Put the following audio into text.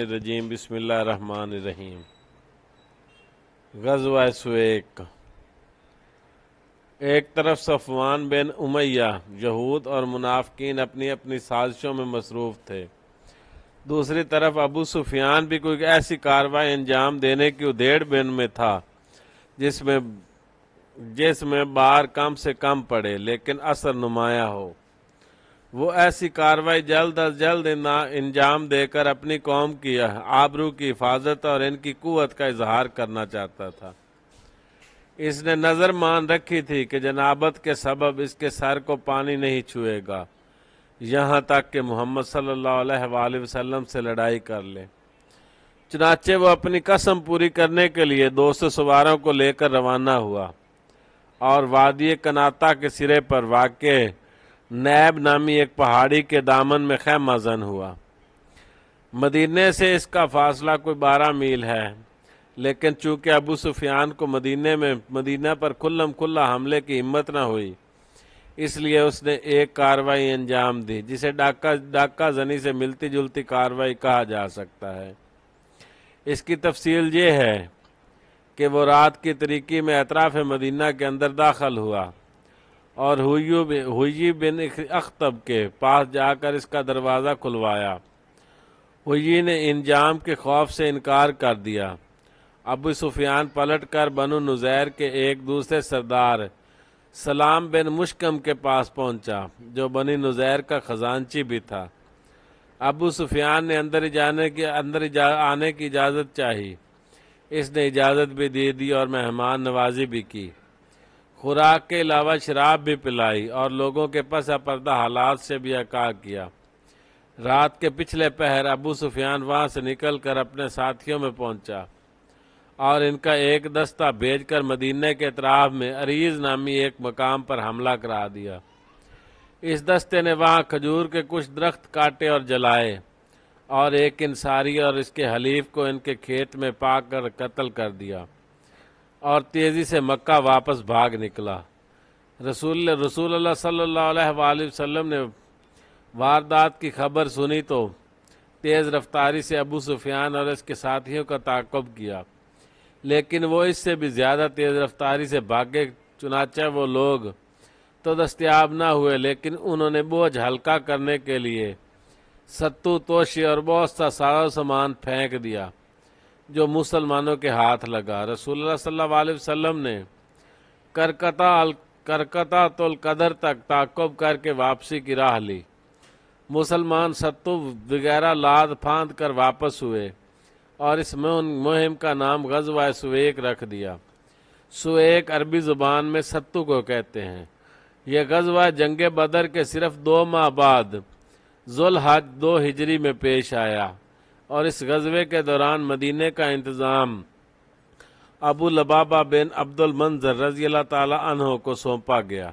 रजीम बसमीम गजवा सुक एक तरफ सफवान बिन उमैया यहूद और मुनाफिन अपनी अपनी साजिशों में मसरूफ़ थे दूसरी तरफ अबू सुफियान भी कोई ऐसी कार्रवाई अंजाम देने की उधेड़ बिन में था जिसमें जिसमें बार कम से कम पड़े लेकिन असर नुमाया हो वो ऐसी कार्रवाई जल्द अज जल्द इंजाम देकर अपनी कौम की आबरू की हिफाजत और इनकी कुत का इजहार करना चाहता था इसने नज़र मान रखी थी कि जनाबत के सबब इसके सर को पानी नहीं छुएगा यहाँ तक कि मोहम्मद सल्लाम से लड़ाई कर ले चनाचे वो अपनी कसम पूरी करने के लिए दो सौ सवारों को लेकर रवाना हुआ और वादी कनाता के सिरे पर वाक़ नैब नामी एक पहाड़ी के दामन में खैमा जन हुआ मदीने से इसका फासला कोई बारह मील है लेकिन चूंकि अबू सुफियान को मदीने में मदीना पर खुल्लम खुल्ला हमले की हिम्मत ना हुई इसलिए उसने एक कार्रवाई अंजाम दी जिसे डाका डाका जनी से मिलती जुलती कार्रवाई कहा जा सकता है इसकी तफसील ये है कि वो रात की तरीकी में अतराफ मदीना के अंदर दाखिल हुआ और हुई बिन अख्तब के पास जाकर इसका दरवाज़ा खुलवाया हुई ने इंजाम के खौफ से इनकार कर दिया अबू सुफियान पलट कर बनु नज़ैर के एक दूसरे सरदार सलाम बिन मुश्कम के पास पहुंचा, जो बनी नज़ैर का खजानची भी था अबू सुफियान ने अंदर जाने की अंदर जा, आने की इजाज़त चाही इसने इजाज़त भी दे दी और मेहमान नवाजी भी की खुराक के अलावा शराब भी पिलाई और लोगों के पास अपरदा हालात से भी अका किया रात के पिछले पहर अबू सुफियान वहाँ से निकल कर अपने साथियों में पहुँचा और इनका एक दस्ता भेजकर मदीने के इतराफ़ में अरीज नामी एक मकाम पर हमला करा दिया इस दस्ते ने वहाँ खजूर के कुछ दरख्त काटे और जलाए और एक इंसारी और इसके हलीफ को इनके खेत में पाकर कत्ल कर दिया और तेज़ी से मक्का वापस भाग निकला रसूल रसूल सल्ला वसम ने वारदात की खबर सुनी तो तेज़ रफ्तारी से अबू सुफियान और इसके साथियों का ताकब किया लेकिन वो इससे भी ज़्यादा तेज़ रफ्तारी से भागे चुनाचा वो लोग तो दस्तियाब ना हुए लेकिन उन्होंने बोझ हल्का करने के लिए सत्तू तोशी और बहुत सा सारा सामान फेंक दिया जो मुसलमानों के हाथ लगा रसूलुल्लाह सल्लल्लाहु अलैहि वसल्लम ने करकता करकता तो कदर तक ताकब करके वापसी की राह ली मुसलमान सत्तु वगैरह लाद फांद कर वापस हुए और इस मुहिम का नाम गजवा सुवेक रख दिया सुवेक अरबी ज़ुबान में सत्तू को कहते हैं यह गजवा जंग बदर के सिर्फ दो माह बाद हज दो हिजरी में पेश आया और इस गजबे के दौरान मदीने का इंतज़ाम अबू लबाबा बिन अब्दुल मंजर रजी अल्लाह तला को सौंपा गया